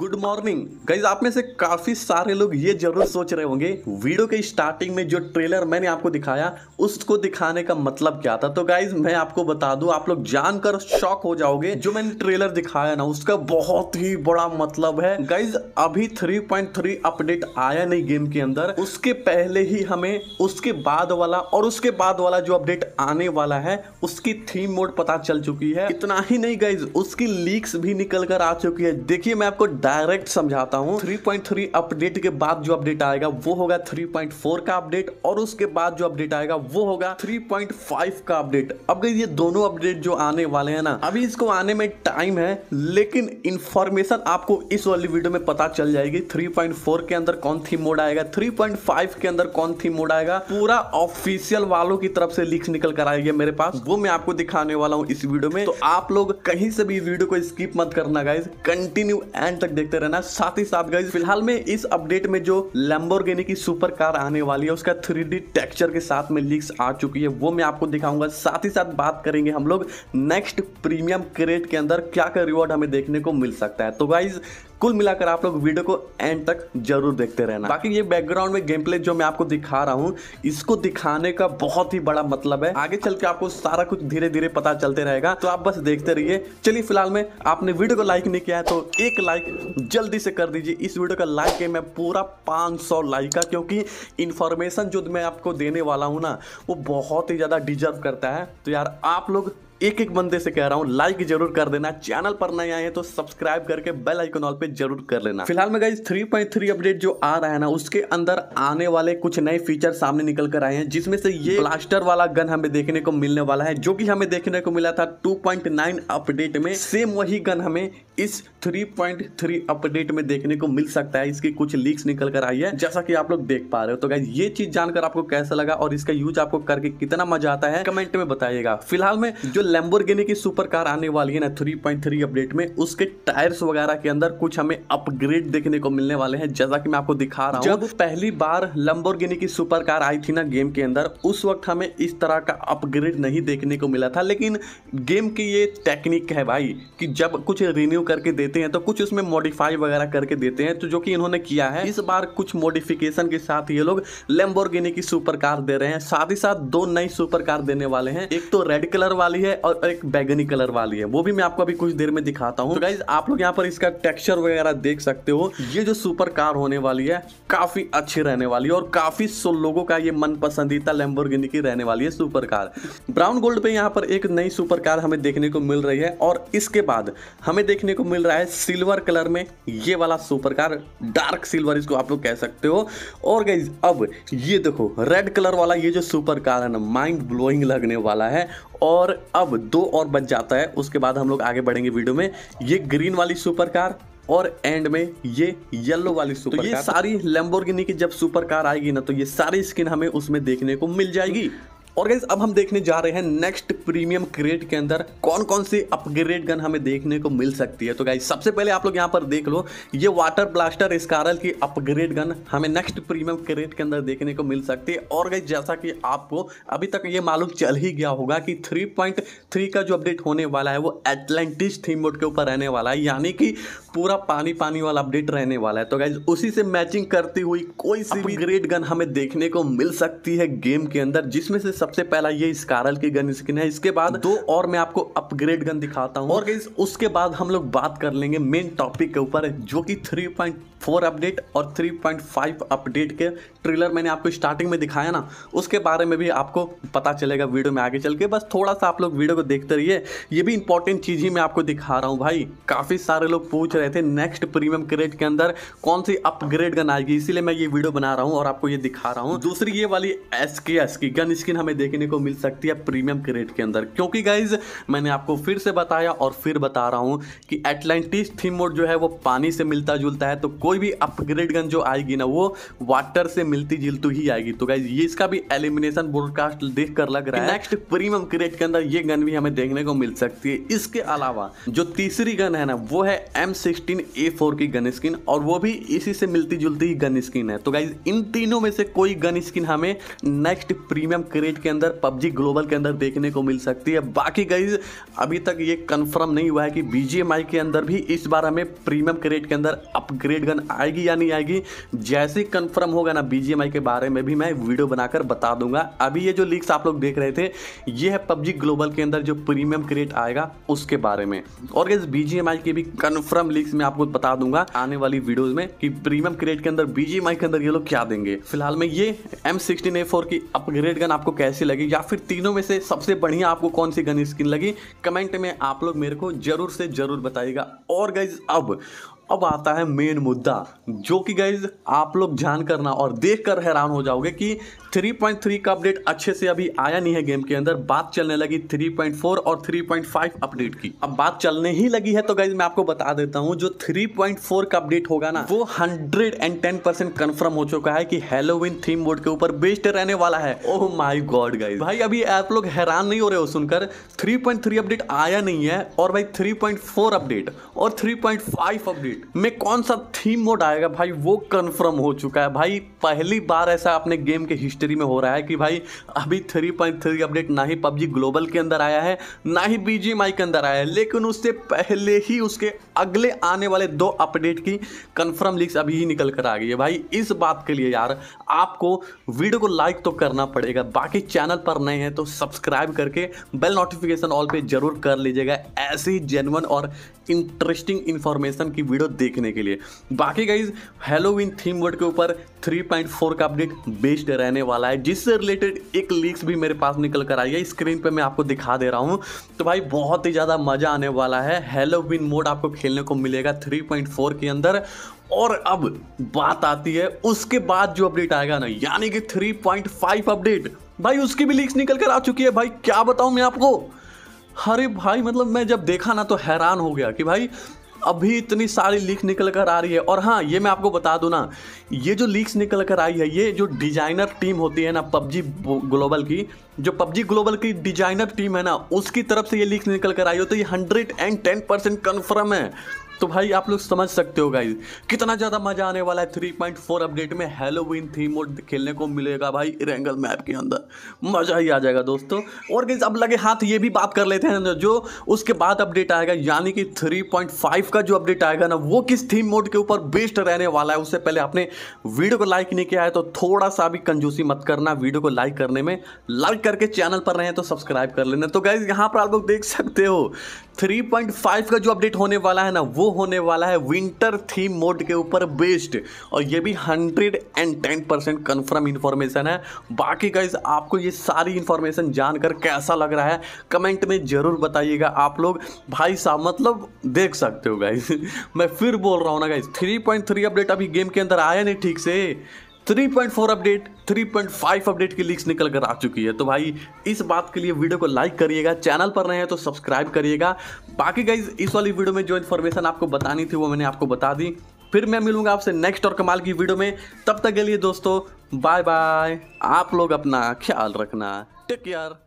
Good morning guys आप में से काफ़ी सारे लोग ये जरूर सोच रहे होंगे वीडियो के स्टार्टिंग में जो ट्रेलर मैंने आपको दिखाया उसको दिखाने का मतलब क्या था तो गाइज मैं आपको बता दू आप लोग जानकर शॉक हो जाओगे जो मैंने ट्रेलर दिखाया ना उसका बहुत ही बड़ा मतलब है गाइज अभी 3.3 अपडेट आया नहीं गेम के अंदर उसके पहले ही हमें उसके बाद वाला और उसके बाद वाला जो अपडेट आने वाला है उसकी थीम मोड पता चल चुकी है इतना ही नहीं गाइज उसकी लीक्स भी निकल कर आ चुकी है देखिए मैं आपको डायरेक्ट समझाता हूँ 3.3 अपडेट के बाद जो अपडेट आएगा वो होगा 3.4 का अपडेट और उसके बाद जो अपडेट आएगा वो होगा 3.5 का अपडेट अब ये दोनों अपडेट जो आने वाले हैं ना अभी इसको आने में टाइम है लेकिन इन्फॉर्मेशन आपको इस वाली वीडियो में पता चल जाएगी 3.4 के अंदर कौन थी मोड आएगा 3.5 के अंदर कौन थी मोड आएगा पूरा ऑफिशियल वालों की तरफ से लिख निकल कर आएगी मेरे पास वो मैं आपको दिखाने वाला हूँ इस वीडियो में तो आप लोग कहीं से भी वीडियो को स्किप मत करना गाइज कंटिन्यू एंड तक देखते रहना साथ ही साथ गई फिलहाल में इस अपडेट में जो लैम्बोर्गिनी की सुपर कार आने वाली है उसका थ्री टेक्सचर के साथ में लीक्स आ चुकी है वो मैं आपको दिखाऊंगा साथ ही साथ बात करेंगे हम लोग नेक्स्ट प्रीमियम क्रेट के अंदर क्या क्या रिवॉर्ड हमें देखने को मिल सकता है तो गाइज कुल मिलाकर आप लोग वीडियो को एंड तक जरूर देखते रहना बाकी ये बैकग्राउंड में गेम प्ले जो मैं आपको दिखा रहा हूँ इसको दिखाने का बहुत ही बड़ा मतलब है आगे चल के आपको सारा कुछ धीरे धीरे पता चलते रहेगा तो आप बस देखते रहिए चलिए फिलहाल में आपने वीडियो को लाइक नहीं किया है तो एक लाइक जल्दी से कर दीजिए इस वीडियो का लाइक है मैं पूरा पाँच लाइक का क्योंकि इन्फॉर्मेशन जो मैं आपको देने वाला हूँ ना वो बहुत ही ज़्यादा डिजर्व करता है तो यार आप लोग एक एक बंदे से कह रहा हूँ लाइक जरूर कर देना चैनल पर नए आए हैं तो सब्सक्राइब करके बेल आइकन ऑल पे जरूर कर लेना फिलहाल में गई थ्री पॉइंट थ्री अपडेट जो आ रहा है ना उसके अंदर आने वाले कुछ नए फीचर सामने निकल कर आए हैं जिसमें से ये ब्लास्टर वाला गन हमें देखने को मिलने वाला है जो की हमें देखने को मिला था टू अपडेट में सेम वही गन हमें इस 3.3 अपडेट में देखने को मिल सकता है इसकी कुछ लीक्स निकल कर आई है जैसा कि आप लोग देख पा रहे हो तो गाइज ये चीज जानकर आपको कैसा लगा और इसका यूज आपको करके कितना मजा आता है कमेंट में बताइएगा फिलहाल में जो लेम्बोर्गिनी की सुपर कार आने वाली है ना 3.3 अपडेट में उसके टायर्स वगैरह के अंदर कुछ हमें अपग्रेड देखने को मिलने वाले हैं जैसा कि मैं आपको दिखा रहा हूँ जब पहली बार लेम्बोर्गिनी की सुपर कार आई थी ना गेम के अंदर उस वक्त हमें इस तरह का अपग्रेड नहीं देखने को मिला था लेकिन गेम की ये टेक्निक है भाई कि जब कुछ रिन्यू करके देते हैं तो कुछ उसमें मॉडिफाई वगैरह करके देते हैं तो जो कि इन्होंने किया है इस बार कुछ मॉडिफिकेशन के साथ ये लोग लेम्बोर्गिनी की सुपर कार दे रहे हैं साथ ही साथ दो नई सुपर कार देने वाले हैं एक तो रेड कलर वाली है है और एक बैगनी कलर वाली है वो भी मैं आपको अभी कुछ देर में दिखाता हूँ तो गाइज आप लोग यहाँ पर इसका टेक्सचर वगैरह देख सकते हो ये जो सुपर कार होने वाली है काफी अच्छी रहने वाली है और काफी लोगों का ये मन पसंदीदा लेम्बोर्गिनी की रहने वाली है सुपर कार ब्राउन गोल्ड पे यहाँ पर एक नई सुपर कार हमें देखने को मिल रही है और इसके बाद हमें देखने को मिल रहा है सिल्वर कलर में ये वाला सुपर कार डार्क सिल्वर इसको आप लोग कह सकते हो और गाइज अब ये देखो रेड कलर वाला ये जो सुपर कार है ना माइंड ब्लोइंग लगने वाला है और अब दो और बच जाता है उसके बाद हम लोग आगे बढ़ेंगे वीडियो में ये ग्रीन वाली सुपर कार और एंड में ये येलो वाली सुपर तो ये कार। सारी लेम्बोर्गिनी की जब सुपर कार आएगी ना तो ये सारी स्किन हमें उसमें देखने को मिल जाएगी और गैस अब हम देखने जा रहे हैं नेक्स्ट प्रीमियम क्रेट के अंदर कौन कौन सी अपग्रेड गन हमें देखने को मिल सकती है तो गाइज सबसे पहले आप लोग यहाँ पर देख लो ये वाटर ब्लास्टर स्कारल की अपग्रेड गन हमें नेक्स्ट प्रीमियम क्रेट के अंदर देखने को मिल सकती है और गाइज जैसा कि आपको अभी तक ये मालूम चल ही गया होगा कि 3.3 का जो अपडेट होने वाला है वो एटलांटिस थीम मोड के ऊपर रहने वाला है यानी कि पूरा पानी पानी वाला अपडेट रहने वाला है तो गाइज उसी से मैचिंग करती हुई कोई सी भी ग्रेड गन हमें देखने को मिल सकती है गेम के अंदर जिसमें से सबसे पहला ये स्कारल की गन स्किन है इसके बाद दो और मैं आपको अपग्रेड गन दिखाता हूँ और उसके बाद हम लोग बात कर लेंगे मेन टॉपिक के ऊपर जो कि 3.4 अपडेट और 3.5 अपडेट के ट्रेलर मैंने आपको स्टार्टिंग में दिखाया ना उसके बारे में भी आपको पता चलेगा वीडियो में आगे चल के बस थोड़ा सा आप लोग वीडियो को देखते रहिए ये भी इंपॉर्टेंट चीज़ ही मैं आपको दिखा रहा हूँ भाई काफ़ी सारे लोग पूछ रहे थे नेक्स्ट प्रीमियम क्रेड के अंदर कौन सी अपग्रेड गन आएगी इसीलिए मैं ये वीडियो बना रहा हूँ और आपको ये दिखा रहा हूँ दूसरी ये वाली एस की गन स्किन हमें हमें देखने को मिल सकती है प्रीमियम क्रेट के अंदर क्योंकि गाइज मैंने आपको फिर से बताया और फिर बता रहा हूँ कि एटलांटिस थीम मोड जो है वो पानी से मिलता जुलता है तो कोई भी अपग्रेड गन जो आएगी ना वो वाटर से मिलती जुलती ही आएगी तो गाइज ये इसका भी एलिमिनेशन ब्रॉडकास्ट देख कर लग रहा है नेक्स्ट प्रीमियम क्रेट के अंदर ये गन भी हमें देखने को मिल सकती है इसके अलावा जो तीसरी गन है ना वो है एम सिक्सटीन ए फोर की गन स्किन और वो भी इसी से मिलती जुलती ही गन स्किन है तो गाइज इन तीनों में से कोई गन स्किन हमें नेक्स्ट प्रीमियम क्रेट के अंदर पबजी ग्लोबल के अंदर देखने को मिल सकती है बाकी गई अभी तक ये कंफर्म नहीं हुआ है कि बी के अंदर भी इस बार हमें प्रीमियम क्रेट के अंदर अपग्रेड गन आएगी या नहीं आएगी जैसे कंफर्म होगा ना बी के बारे में भी मैं वीडियो बनाकर बता दूंगा अभी ये जो लीक्स आप लोग देख रहे थे ये है पबजी ग्लोबल के अंदर जो प्रीमियम क्रेट आएगा उसके बारे में और गई बी के भी कन्फर्म लीक्स में आपको बता दूंगा आने वाली वीडियोज में कि प्रीमियम क्रेट के अंदर बी के अंदर ये लोग क्या देंगे फिलहाल में ये एम सिक्सटीन की अपग्रेड गन आपको कैसे कैसी लगी या फिर तीनों में से सबसे बढ़िया आपको कौन सी गन स्किन लगी कमेंट में आप लोग मेरे को जरूर से जरूर बताइएगा और गाइज अब अब आता है मेन मुद्दा जो कि गाइज आप लोग जान करना और देख कर हैरान हो जाओगे कि 3.3 का अपडेट अच्छे से अभी आया नहीं है गेम के अंदर बात चलने लगी 3.4 और 3.5 अपडेट की अब बात चलने ही लगी है तो गाइज मैं आपको बता देता हूँ जो 3.4 का अपडेट होगा ना वो 110 परसेंट कन्फर्म हो चुका है कि हेलोविन थीम बोर्ड के ऊपर बेस्ट रहने वाला है ओह माई गॉड गाइज भाई अभी आप लोग हैरान नहीं हो रहे हो सुनकर थ्री अपडेट आया नहीं है और भाई थ्री अपडेट और थ्री अपडेट स्ट्रीट में कौन सा थीम मोड आएगा भाई वो कंफर्म हो चुका है भाई पहली बार ऐसा अपने गेम के हिस्ट्री में हो रहा है कि भाई अभी थ्री पॉइंट थ्री अपडेट ना ही पबजी ग्लोबल के अंदर आया है ना ही बीजीएमआई के अंदर आया है लेकिन उससे पहले ही उसके अगले आने वाले दो अपडेट की कन्फर्म लीक्स अभी ही निकल कर आ गई है भाई इस बात के लिए यार आपको वीडियो को लाइक तो करना पड़ेगा बाकी चैनल पर नए हैं तो सब्सक्राइब करके बेल नोटिफिकेशन ऑल पे जरूर कर लीजिएगा ऐसी जेनवन और इंटरेस्टिंग इंफॉर्मेशन की वीडियो वीडियो देखने के लिए बाकी गाइज हेलोविन थीम वर्ड के ऊपर 3.4 का अपडेट बेस्ट रहने वाला है जिससे रिलेटेड एक लीक्स भी मेरे पास निकल कर आई है स्क्रीन पे मैं आपको दिखा दे रहा हूँ तो भाई बहुत ही ज़्यादा मज़ा आने वाला है हेलोविन मोड आपको खेलने को मिलेगा 3.4 के अंदर और अब बात आती है उसके बाद जो अपडेट आएगा ना यानी कि थ्री अपडेट भाई उसकी भी लीक्स निकल कर आ चुकी है भाई क्या बताऊँ मैं आपको अरे भाई मतलब मैं जब देखा ना तो हैरान हो गया कि भाई अभी इतनी सारी लीक निकल कर आ रही है और हाँ ये मैं आपको बता दूँ ना ये जो लीक्स निकल कर आई है ये जो डिजाइनर टीम होती है ना पबजी ग्लोबल की जो पबजी ग्लोबल की डिजाइनर टीम है ना उसकी तरफ से ये लीक्स निकल कर आई हो तो ये hundred and ten percent confirm है तो भाई आप लोग समझ सकते हो गाइज कितना ज़्यादा मजा आने वाला है 3.4 अपडेट में हेलोविन थीम मोड खेलने को मिलेगा भाई रेंगल मैप के अंदर मज़ा ही आ जाएगा दोस्तों और गाइज अब लगे हाथ ये भी बात कर लेते हैं जो उसके बाद अपडेट आएगा यानी कि 3.5 का जो अपडेट आएगा ना वो किस थीम मोड के ऊपर बेस्ट रहने वाला है उससे पहले आपने वीडियो को लाइक नहीं किया है तो थोड़ा सा भी कंजूसी मत करना वीडियो को लाइक करने में लाइक करके चैनल पर रहे तो सब्सक्राइब कर लेना तो गाइज यहाँ पर आप लोग देख सकते हो 3.5 का जो अपडेट होने वाला है ना वो होने वाला है विंटर थीम मोड के ऊपर बेस्ड और ये भी hundred and ten percent confirm information है बाकी का आपको ये सारी इन्फॉर्मेशन जानकर कैसा लग रहा है कमेंट में ज़रूर बताइएगा आप लोग भाई साहब मतलब देख सकते हो गाइज मैं फिर बोल रहा हूँ ना गाइज थ्री अपडेट अभी गेम के अंदर आया नहीं ठीक से 3.4 अपडेट 3.5 अपडेट की लीक्स निकल कर आ चुकी है तो भाई इस बात के लिए वीडियो को लाइक करिएगा चैनल पर नए हैं तो सब्सक्राइब करिएगा बाकी गाइज इस वाली वीडियो में जो इन्फॉर्मेशन आपको बतानी थी वो मैंने आपको बता दी फिर मैं मिलूंगा आपसे नेक्स्ट और कमाल की वीडियो में तब तक के लिए दोस्तों बाय बाय आप लोग अपना ख्याल रखना टेक केयर